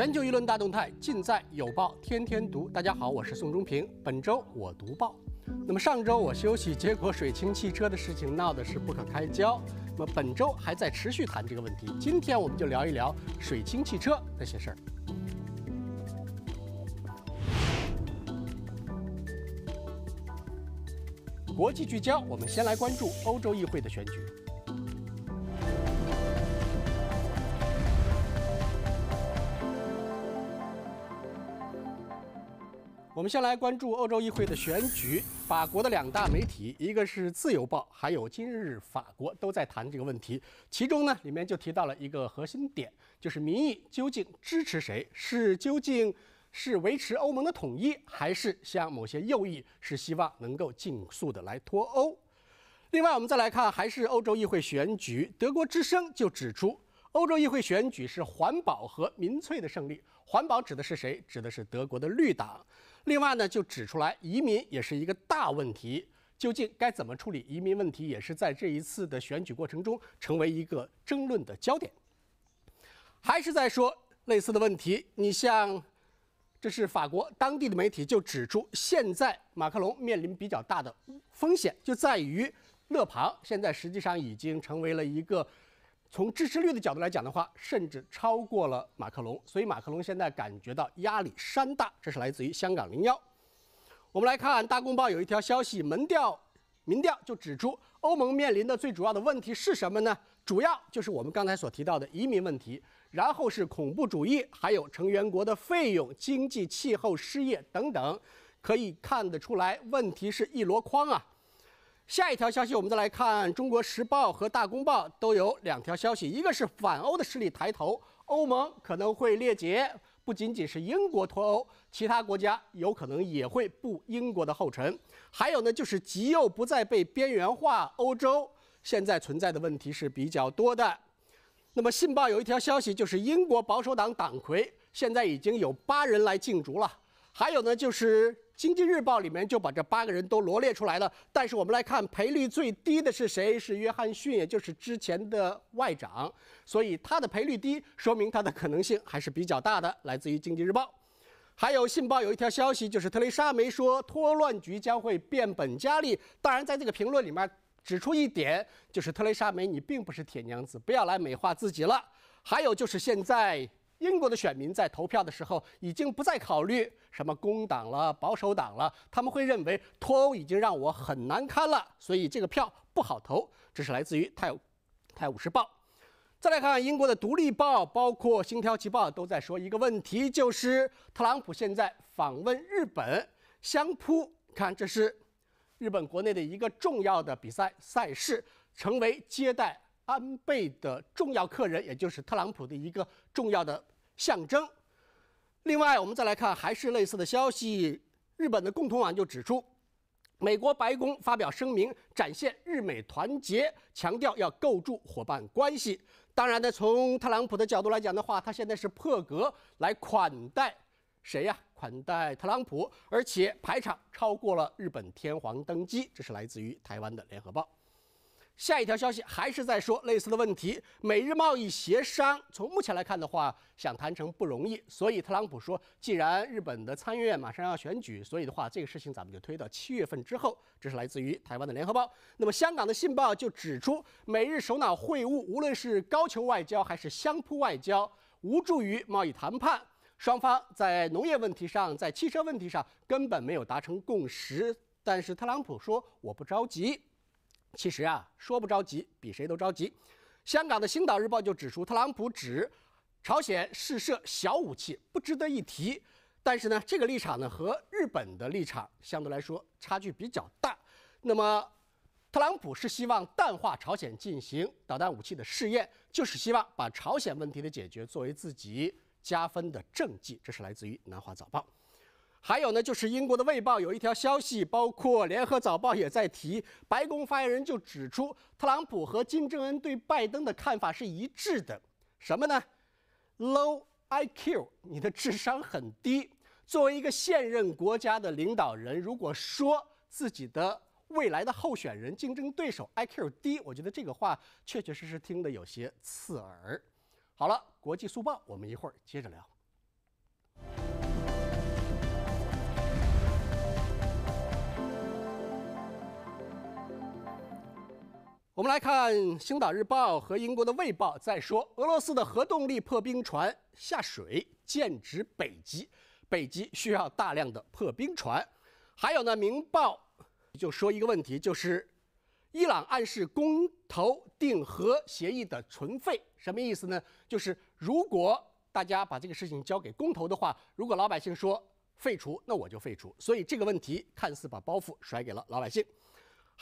全球舆论大动态尽在有报，天天读。大家好，我是宋忠平。本周我读报，那么上周我休息，结果水清汽车的事情闹得是不可开交。那么本周还在持续谈这个问题。今天我们就聊一聊水清汽车那些事儿。国际聚焦，我们先来关注欧洲议会的选举。我们先来关注欧洲议会的选举。法国的两大媒体，一个是《自由报》，还有《今日法国》，都在谈这个问题。其中呢，里面就提到了一个核心点，就是民意究竟支持谁？是究竟是维持欧盟的统一，还是像某些右翼是希望能够尽速的来脱欧？另外，我们再来看，还是欧洲议会选举。德国之声就指出，欧洲议会选举是环保和民粹的胜利。环保指的是谁？指的是德国的绿党。另外呢，就指出来移民也是一个大问题，究竟该怎么处理移民问题，也是在这一次的选举过程中成为一个争论的焦点。还是在说类似的问题，你像，这是法国当地的媒体就指出，现在马克龙面临比较大的风险，就在于勒庞现在实际上已经成为了一个。从支持率的角度来讲的话，甚至超过了马克龙，所以马克龙现在感觉到压力山大。这是来自于香港零幺。我们来看大公报有一条消息，门调民调就指出，欧盟面临的最主要的问题是什么呢？主要就是我们刚才所提到的移民问题，然后是恐怖主义，还有成员国的费用、经济、气候、失业等等，可以看得出来，问题是一箩筐啊。下一条消息，我们再来看《中国时报》和《大公报》都有两条消息。一个是反欧的势力抬头，欧盟可能会裂解，不仅仅是英国脱欧，其他国家有可能也会步英国的后尘。还有呢，就是极右不再被边缘化，欧洲现在存在的问题是比较多的。那么《信报》有一条消息，就是英国保守党党魁现在已经有八人来竞逐了。还有呢，就是。经济日报里面就把这八个人都罗列出来了。但是我们来看赔率最低的是谁？是约翰逊，也就是之前的外长。所以他的赔率低，说明他的可能性还是比较大的。来自于经济日报。还有信报有一条消息，就是特蕾莎梅说脱乱局将会变本加厉。当然，在这个评论里面指出一点，就是特蕾莎梅你并不是铁娘子，不要来美化自己了。还有就是现在。英国的选民在投票的时候，已经不再考虑什么工党了、保守党了，他们会认为脱欧已经让我很难堪了，所以这个票不好投。这是来自于《泰晤泰晤士报》。再来看英国的《独立报》，包括《星条旗报》都在说一个问题，就是特朗普现在访问日本，相扑。看，这是日本国内的一个重要的比赛赛事，成为接待。安倍的重要客人，也就是特朗普的一个重要的象征。另外，我们再来看，还是类似的消息。日本的共同网就指出，美国白宫发表声明，展现日美团结，强调要构筑伙伴关系。当然呢，从特朗普的角度来讲的话，他现在是破格来款待谁呀？款待特朗普，而且排场超过了日本天皇登基。这是来自于台湾的联合报。下一条消息还是在说类似的问题，美日贸易协商从目前来看的话，想谈成不容易，所以特朗普说，既然日本的参议院马上要选举，所以的话，这个事情咱们就推到七月份之后。这是来自于台湾的联合报。那么香港的信报就指出，美日首脑会晤无论是高球外交还是相扑外交，无助于贸易谈判。双方在农业问题上，在汽车问题上根本没有达成共识。但是特朗普说，我不着急。其实啊，说不着急，比谁都着急。香港的《星岛日报》就指出，特朗普指朝鲜试射小武器不值得一提，但是呢，这个立场呢和日本的立场相对来说差距比较大。那么，特朗普是希望淡化朝鲜进行导弹武器的试验，就是希望把朝鲜问题的解决作为自己加分的政绩。这是来自于《南华早报》。还有呢，就是英国的《卫报》有一条消息，包括《联合早报》也在提。白宫发言人就指出，特朗普和金正恩对拜登的看法是一致的。什么呢？low IQ，你的智商很低。作为一个现任国家的领导人，如果说自己的未来的候选人竞争对手 IQ 低，我觉得这个话确确实实听得有些刺耳。好了，国际速报，我们一会儿接着聊。我们来看《星岛日报》和英国的《卫报》在说俄罗斯的核动力破冰船下水，剑指北极。北极需要大量的破冰船。还有呢，《明报》就说一个问题，就是伊朗暗示公投定核协议的存废，什么意思呢？就是如果大家把这个事情交给公投的话，如果老百姓说废除，那我就废除。所以这个问题看似把包袱甩给了老百姓。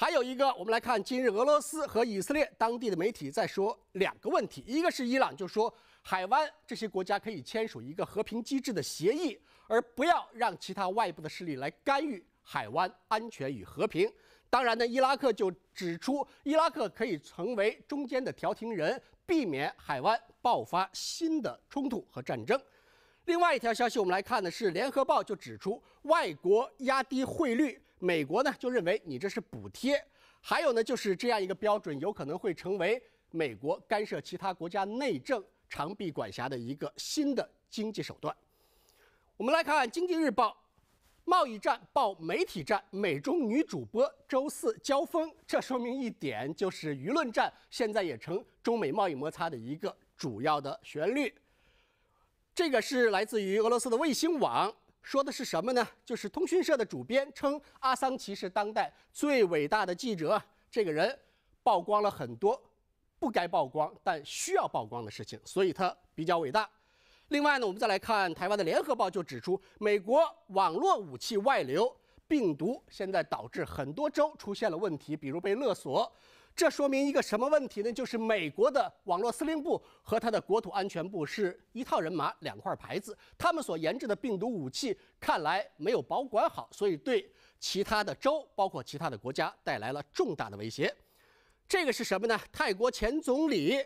还有一个，我们来看今日俄罗斯和以色列当地的媒体在说两个问题，一个是伊朗就说海湾这些国家可以签署一个和平机制的协议，而不要让其他外部的势力来干预海湾安全与和平。当然呢，伊拉克就指出伊拉克可以成为中间的调停人，避免海湾爆发新的冲突和战争。另外一条消息，我们来看的是《联合报》就指出外国压低汇率。美国呢就认为你这是补贴，还有呢就是这样一个标准有可能会成为美国干涉其他国家内政、长臂管辖的一个新的经济手段。我们来看《经济日报》，贸易战、报媒体战，美中女主播周四交锋，这说明一点就是舆论战现在也成中美贸易摩擦的一个主要的旋律。这个是来自于俄罗斯的卫星网。说的是什么呢？就是通讯社的主编称阿桑奇是当代最伟大的记者。这个人曝光了很多不该曝光但需要曝光的事情，所以他比较伟大。另外呢，我们再来看台湾的《联合报》，就指出美国网络武器外流病毒，现在导致很多州出现了问题，比如被勒索。这说明一个什么问题呢？就是美国的网络司令部和他的国土安全部是一套人马两块牌子，他们所研制的病毒武器看来没有保管好，所以对其他的州，包括其他的国家带来了重大的威胁。这个是什么呢？泰国前总理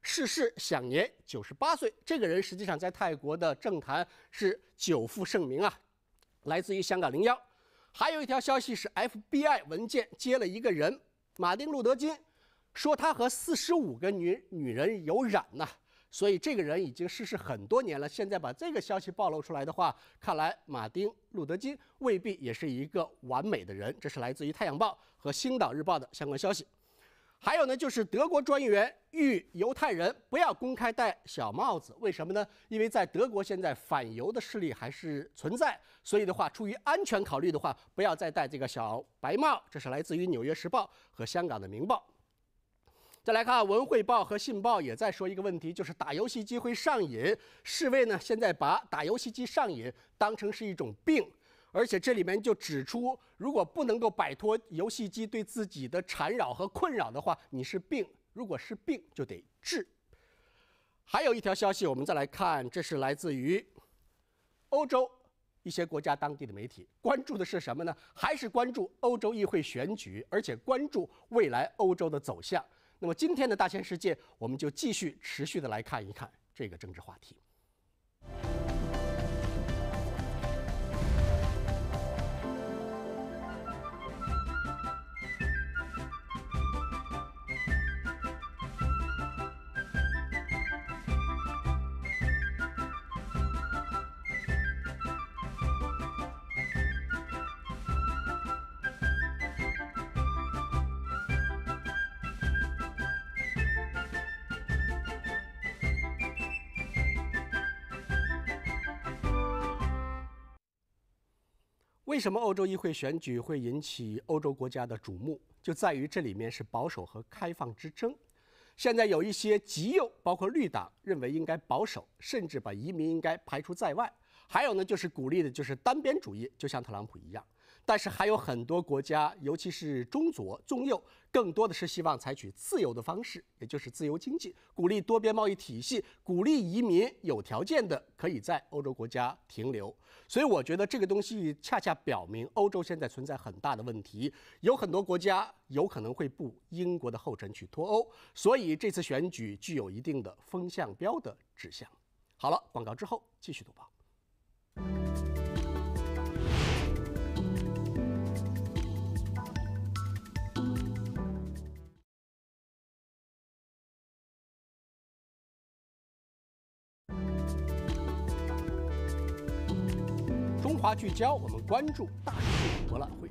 逝世，享年九十八岁。这个人实际上在泰国的政坛是久负盛名啊。来自于香港零幺。还有一条消息是，FBI 文件接了一个人。马丁路德金说他和四十五个女女人有染呐，所以这个人已经逝世很多年了。现在把这个消息暴露出来的话，看来马丁路德金未必也是一个完美的人。这是来自于《太阳报》和《星岛日报》的相关消息。还有呢，就是德国专员欲犹太人不要公开戴小帽子，为什么呢？因为在德国现在反犹的势力还是存在，所以的话，出于安全考虑的话，不要再戴这个小白帽。这是来自于《纽约时报》和香港的《明报》。再来看《文汇报》和《信报》，也在说一个问题，就是打游戏机会上瘾。世卫呢，现在把打游戏机上瘾当成是一种病。而且这里面就指出，如果不能够摆脱游戏机对自己的缠绕和困扰的话，你是病；如果是病，就得治。还有一条消息，我们再来看，这是来自于欧洲一些国家当地的媒体关注的是什么呢？还是关注欧洲议会选举，而且关注未来欧洲的走向。那么今天的大千世界，我们就继续持续的来看一看这个政治话题。为什么欧洲议会选举会引起欧洲国家的瞩目？就在于这里面是保守和开放之争。现在有一些极右，包括绿党，认为应该保守，甚至把移民应该排除在外。还有呢，就是鼓励的就是单边主义，就像特朗普一样。但是还有很多国家，尤其是中左、中右，更多的是希望采取自由的方式，也就是自由经济，鼓励多边贸易体系，鼓励移民，有条件的可以在欧洲国家停留。所以我觉得这个东西恰恰表明欧洲现在存在很大的问题，有很多国家有可能会步英国的后尘去脱欧。所以这次选举具有一定的风向标的指向。好了，广告之后继续读报。中华聚焦，我们关注大数据博览会。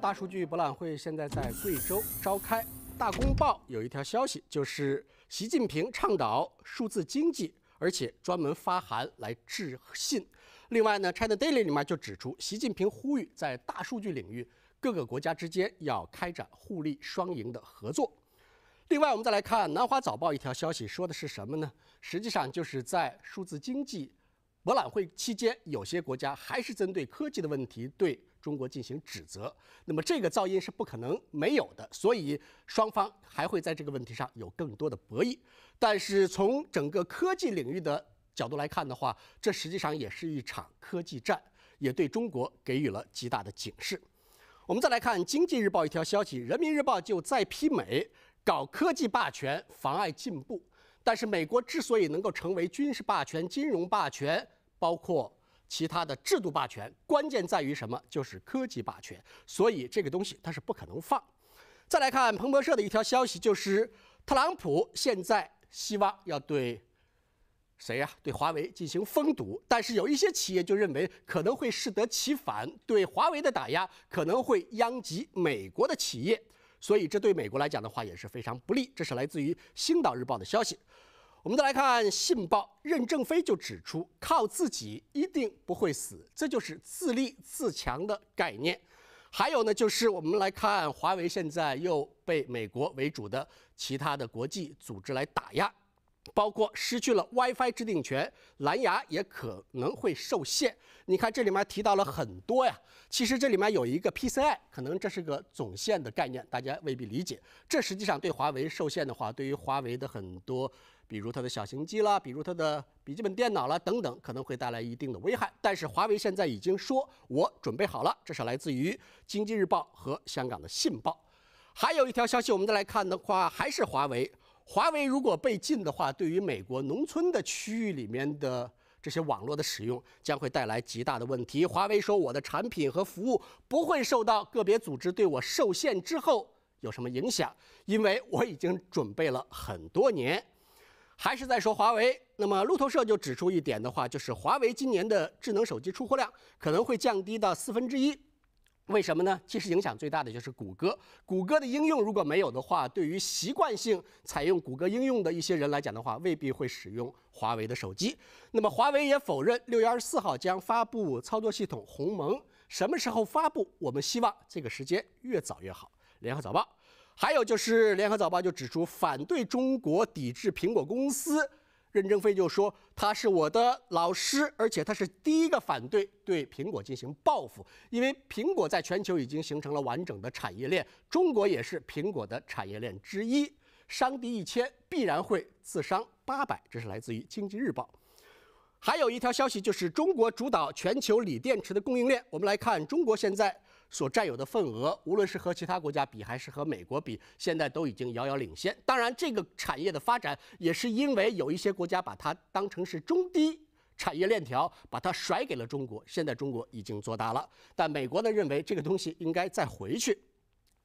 大数据博览会现在在贵州召开。《大公报》有一条消息，就是习近平倡导数字经济，而且专门发函来致信。另外呢，《China Daily》里面就指出，习近平呼吁在大数据领域，各个国家之间要开展互利双赢的合作。另外，我们再来看《南华早报》一条消息，说的是什么呢？实际上，就是在数字经济博览会期间，有些国家还是针对科技的问题对中国进行指责。那么，这个噪音是不可能没有的，所以双方还会在这个问题上有更多的博弈。但是，从整个科技领域的角度来看的话，这实际上也是一场科技战，也对中国给予了极大的警示。我们再来看《经济日报》一条消息，《人民日报》就在批美。搞科技霸权妨碍进步，但是美国之所以能够成为军事霸权、金融霸权，包括其他的制度霸权，关键在于什么？就是科技霸权。所以这个东西它是不可能放。再来看彭博社的一条消息，就是特朗普现在希望要对谁呀？对华为进行封堵，但是有一些企业就认为可能会适得其反，对华为的打压可能会殃及美国的企业。所以，这对美国来讲的话也是非常不利。这是来自于《星岛日报》的消息。我们再来看《信报》，任正非就指出，靠自己一定不会死，这就是自立自强的概念。还有呢，就是我们来看，华为现在又被美国为主的其他的国际组织来打压。包括失去了 WiFi 制定权，蓝牙也可能会受限。你看这里面提到了很多呀，其实这里面有一个 PCI，可能这是个总线的概念，大家未必理解。这实际上对华为受限的话，对于华为的很多，比如它的小型机啦，比如它的笔记本电脑啦等等，可能会带来一定的危害。但是华为现在已经说，我准备好了。这是来自于《经济日报》和香港的《信报》。还有一条消息，我们再来看的话，还是华为。华为如果被禁的话，对于美国农村的区域里面的这些网络的使用将会带来极大的问题。华为说，我的产品和服务不会受到个别组织对我受限之后有什么影响，因为我已经准备了很多年。还是在说华为，那么路透社就指出一点的话，就是华为今年的智能手机出货量可能会降低到四分之一。为什么呢？其实影响最大的就是谷歌。谷歌的应用如果没有的话，对于习惯性采用谷歌应用的一些人来讲的话，未必会使用华为的手机。那么华为也否认，六月二十四号将发布操作系统鸿蒙。什么时候发布？我们希望这个时间越早越好。联合早报，还有就是联合早报就指出，反对中国抵制苹果公司。任正非就说他是我的老师，而且他是第一个反对对苹果进行报复，因为苹果在全球已经形成了完整的产业链，中国也是苹果的产业链之一。伤敌一千，必然会自伤八百。这是来自于《经济日报》。还有一条消息就是中国主导全球锂电池的供应链。我们来看中国现在。所占有的份额，无论是和其他国家比，还是和美国比，现在都已经遥遥领先。当然，这个产业的发展也是因为有一些国家把它当成是中低产业链条，把它甩给了中国。现在中国已经做大了，但美国呢认为这个东西应该再回去。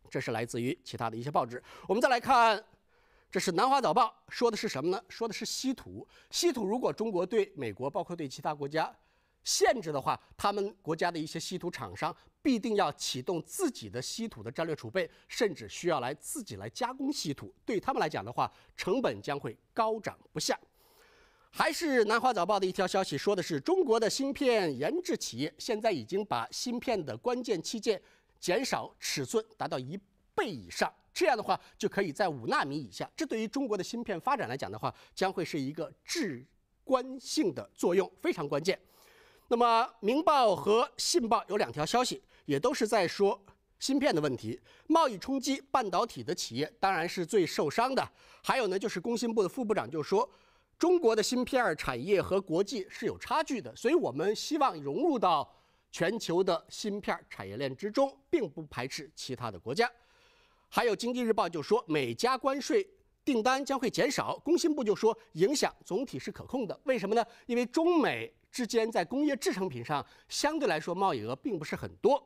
这是来自于其他的一些报纸。我们再来看，这是《南华早报》说的是什么呢？说的是稀土。稀土如果中国对美国，包括对其他国家，限制的话，他们国家的一些稀土厂商必定要启动自己的稀土的战略储备，甚至需要来自己来加工稀土。对他们来讲的话，成本将会高涨不下。还是南华早报的一条消息，说的是中国的芯片研制企业现在已经把芯片的关键器件减少尺寸达到一倍以上，这样的话就可以在五纳米以下。这对于中国的芯片发展来讲的话，将会是一个至关性的作用，非常关键。那么《明报》和《信报》有两条消息，也都是在说芯片的问题。贸易冲击，半导体的企业当然是最受伤的。还有呢，就是工信部的副部长就说，中国的芯片产业和国际是有差距的，所以我们希望融入到全球的芯片产业链之中，并不排斥其他的国家。还有《经济日报》就说，美加关税订单将会减少。工信部就说，影响总体是可控的。为什么呢？因为中美。之间在工业制成品上相对来说贸易额并不是很多，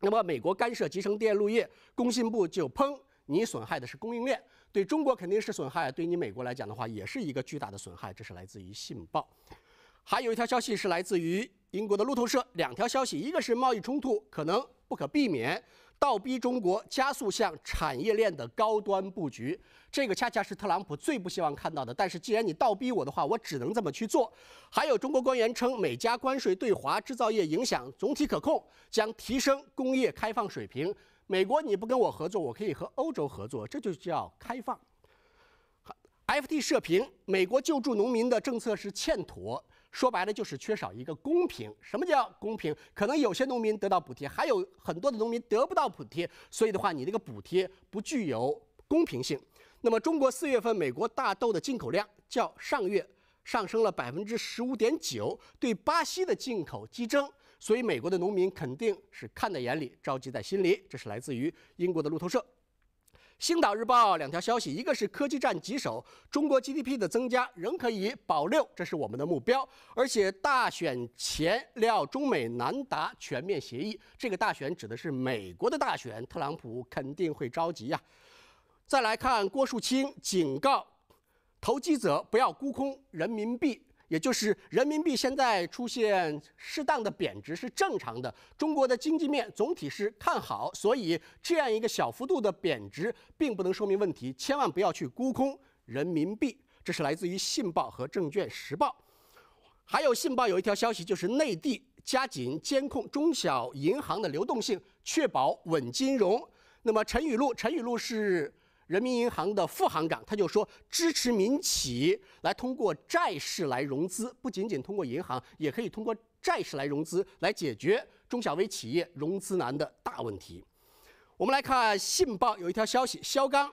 那么美国干涉集成电路业，工信部就砰，你损害的是供应链，对中国肯定是损害，对你美国来讲的话也是一个巨大的损害，这是来自于信报。还有一条消息是来自于英国的路透社，两条消息，一个是贸易冲突可能不可避免。倒逼中国加速向产业链的高端布局，这个恰恰是特朗普最不希望看到的。但是，既然你倒逼我的话，我只能这么去做。还有，中国官员称，美加关税对华制造业影响总体可控，将提升工业开放水平。美国你不跟我合作，我可以和欧洲合作，这就叫开放。FT 社评：美国救助农民的政策是欠妥。说白了就是缺少一个公平。什么叫公平？可能有些农民得到补贴，还有很多的农民得不到补贴。所以的话，你这个补贴不具有公平性。那么，中国四月份美国大豆的进口量较上月上升了百分之十五点九，对巴西的进口激增。所以，美国的农民肯定是看在眼里，着急在心里。这是来自于英国的路透社。《星岛日报》两条消息，一个是科技战棘手，中国 GDP 的增加仍可以保六，这是我们的目标。而且大选前料中美难达全面协议，这个大选指的是美国的大选，特朗普肯定会着急呀。再来看郭树清警告投机者不要沽空人民币。也就是人民币现在出现适当的贬值是正常的，中国的经济面总体是看好，所以这样一个小幅度的贬值并不能说明问题，千万不要去沽空人民币。这是来自于信报和证券时报。还有信报有一条消息，就是内地加紧监控中小银行的流动性，确保稳金融。那么陈雨露，陈雨露是。人民银行的副行长他就说，支持民企来通过债市来融资，不仅仅通过银行，也可以通过债市来融资，来解决中小微企业融资难的大问题。我们来看《信报》有一条消息，肖钢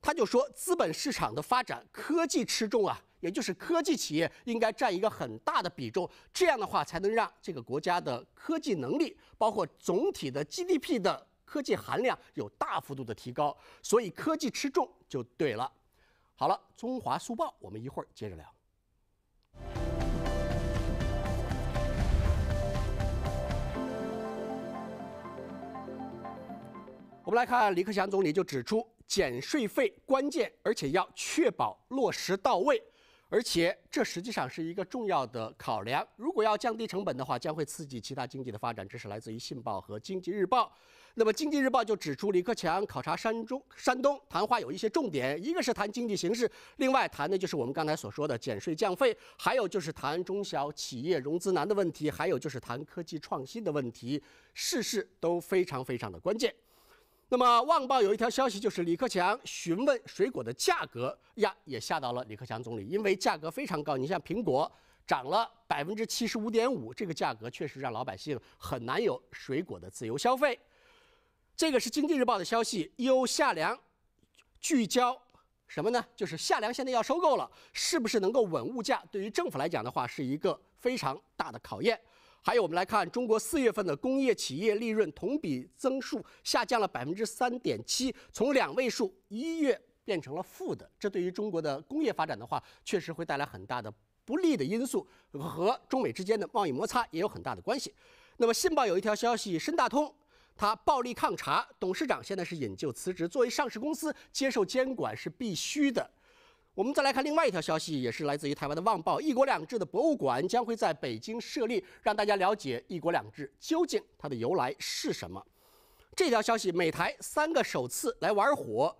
他就说，资本市场的发展，科技吃重啊，也就是科技企业应该占一个很大的比重，这样的话才能让这个国家的科技能力，包括总体的 GDP 的。科技含量有大幅度的提高，所以科技吃重就对了。好了，中华速报，我们一会儿接着聊。我们来看，李克强总理就指出，减税费关键，而且要确保落实到位，而且这实际上是一个重要的考量。如果要降低成本的话，将会刺激其他经济的发展。这是来自于《信报》和《经济日报》。那么，《经济日报》就指出，李克强考察山东，山东谈话有一些重点，一个是谈经济形势，另外谈的就是我们刚才所说的减税降费，还有就是谈中小企业融资难的问题，还有就是谈科技创新的问题，事事都非常非常的关键。那么，《望报》有一条消息，就是李克强询问水果的价格呀，也吓到了李克强总理，因为价格非常高，你像苹果涨了百分之七十五点五，这个价格确实让老百姓很难有水果的自由消费。这个是经济日报的消息，优夏粮聚焦什么呢？就是夏粮现在要收购了，是不是能够稳物价？对于政府来讲的话，是一个非常大的考验。还有，我们来看中国四月份的工业企业利润同比增速下降了百分之三点七，从两位数一月变成了负的。这对于中国的工业发展的话，确实会带来很大的不利的因素，和中美之间的贸易摩擦也有很大的关系。那么，信报有一条消息：深大通。他暴力抗查，董事长现在是引咎辞职。作为上市公司，接受监管是必须的。我们再来看另外一条消息，也是来自于台湾的《旺报》：一国两制的博物馆将会在北京设立，让大家了解一国两制究竟它的由来是什么。这条消息，美台三个首次来玩火，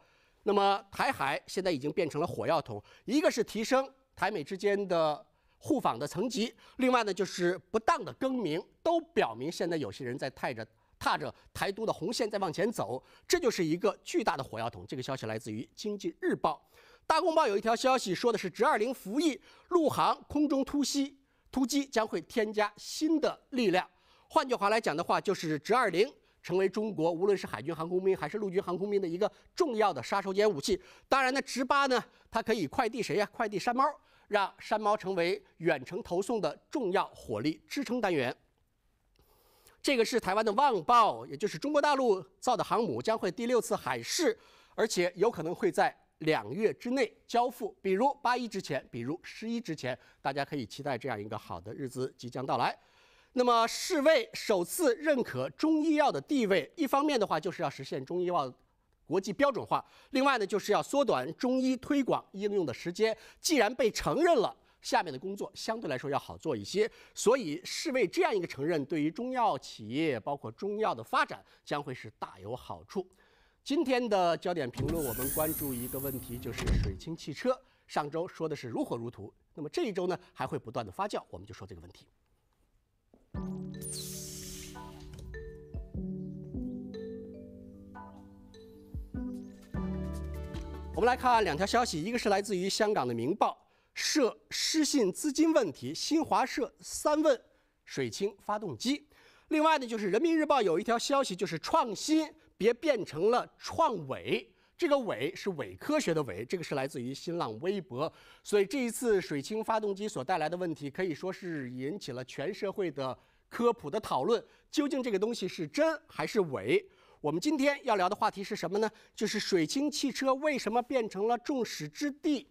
那么台海现在已经变成了火药桶。一个是提升台美之间的互访的层级，另外呢就是不当的更名，都表明现在有些人在带着。踏着台独的红线在往前走，这就是一个巨大的火药桶。这个消息来自于《经济日报》、《大公报》有一条消息说的是，直二零服役陆航空中突袭突击将会添加新的力量。换句话来讲的话，就是直二零成为中国无论是海军航空兵还是陆军航空兵的一个重要的杀手锏武器。当然呢，直八呢，它可以快递谁呀？快递山猫，让山猫成为远程投送的重要火力支撑单元。这个是台湾的《旺报》，也就是中国大陆造的航母将会第六次海试，而且有可能会在两月之内交付，比如八一之前，比如十一之前，大家可以期待这样一个好的日子即将到来。那么，世卫首次认可中医药的地位，一方面的话就是要实现中医药国际标准化，另外呢就是要缩短中医推广应用的时间。既然被承认了。下面的工作相对来说要好做一些，所以世卫这样一个承认，对于中药企业包括中药的发展将会是大有好处。今天的焦点评论，我们关注一个问题，就是水清汽车。上周说的是如火如荼，那么这一周呢还会不断的发酵，我们就说这个问题。我们来看两条消息，一个是来自于香港的《明报》。涉失信资金问题，新华社三问水清发动机。另外呢，就是人民日报有一条消息，就是创新别变成了创伪，这个伪是伪科学的伪，这个是来自于新浪微博。所以这一次水清发动机所带来的问题，可以说是引起了全社会的科普的讨论，究竟这个东西是真还是伪？我们今天要聊的话题是什么呢？就是水清汽车为什么变成了众矢之的？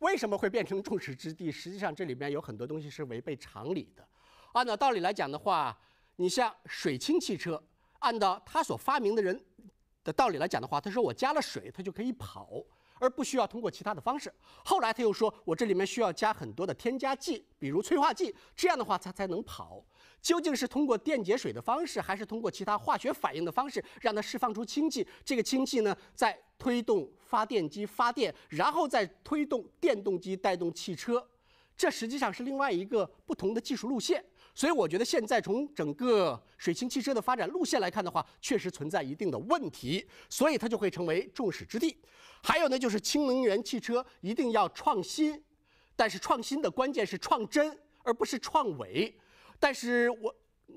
为什么会变成众矢之的？实际上，这里面有很多东西是违背常理的。按照道理来讲的话，你像水氢汽车，按照他所发明的人的道理来讲的话，他说我加了水，它就可以跑，而不需要通过其他的方式。后来他又说，我这里面需要加很多的添加剂，比如催化剂，这样的话它才能跑。究竟是通过电解水的方式，还是通过其他化学反应的方式，让它释放出氢气？这个氢气呢，在推动。发电机发电，然后再推动电动机带动汽车，这实际上是另外一个不同的技术路线。所以我觉得现在从整个水氢汽车的发展路线来看的话，确实存在一定的问题，所以它就会成为众矢之的。还有呢，就是氢能源汽车一定要创新，但是创新的关键是创真而不是创伪。但是我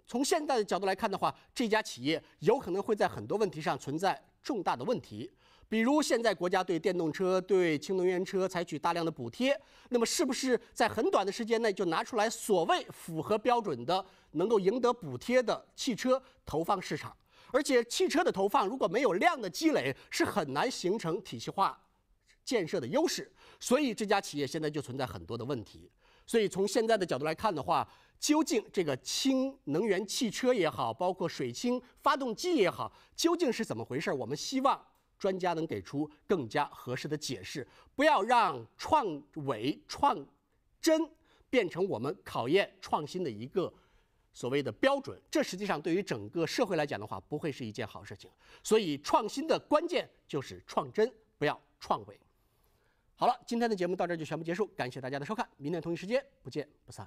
从现在的角度来看的话，这家企业有可能会在很多问题上存在重大的问题。比如现在国家对电动车、对氢能源车采取大量的补贴，那么是不是在很短的时间内就拿出来所谓符合标准的、能够赢得补贴的汽车投放市场？而且汽车的投放如果没有量的积累，是很难形成体系化建设的优势。所以这家企业现在就存在很多的问题。所以从现在的角度来看的话，究竟这个氢能源汽车也好，包括水氢发动机也好，究竟是怎么回事？我们希望。专家能给出更加合适的解释，不要让创伪创真变成我们考验创新的一个所谓的标准，这实际上对于整个社会来讲的话，不会是一件好事情。所以，创新的关键就是创真，不要创伪。好了，今天的节目到这儿就全部结束，感谢大家的收看，明天同一时间不见不散。